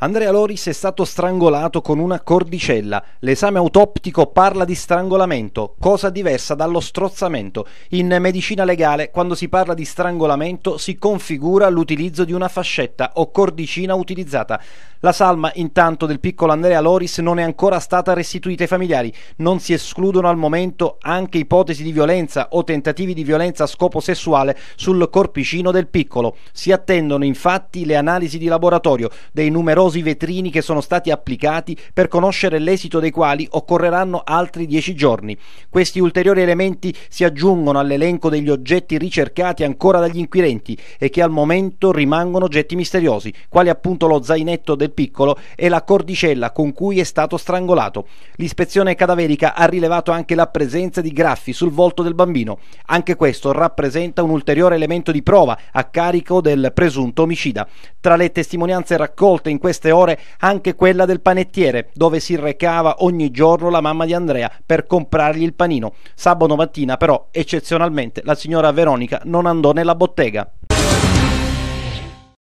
Andrea Loris è stato strangolato con una cordicella. L'esame autoptico parla di strangolamento, cosa diversa dallo strozzamento. In medicina legale, quando si parla di strangolamento, si configura l'utilizzo di una fascetta o cordicina utilizzata. La salma, intanto, del piccolo Andrea Loris non è ancora stata restituita ai familiari. Non si escludono al momento anche ipotesi di violenza o tentativi di violenza a scopo sessuale sul corpicino del piccolo. Si attendono infatti le analisi di laboratorio dei numerosi numerosi vetrini che sono stati applicati per conoscere l'esito dei quali occorreranno altri dieci giorni. Questi ulteriori elementi si aggiungono all'elenco degli oggetti ricercati ancora dagli inquirenti e che al momento rimangono oggetti misteriosi, quali appunto lo zainetto del piccolo e la cordicella con cui è stato strangolato. L'ispezione cadaverica ha rilevato anche la presenza di graffi sul volto del bambino. Anche questo rappresenta un ulteriore elemento di prova a carico del presunto omicida. Tra le testimonianze raccolte in questa queste ore anche quella del panettiere, dove si recava ogni giorno la mamma di Andrea per comprargli il panino. Sabato mattina, però, eccezionalmente, la signora Veronica non andò nella bottega.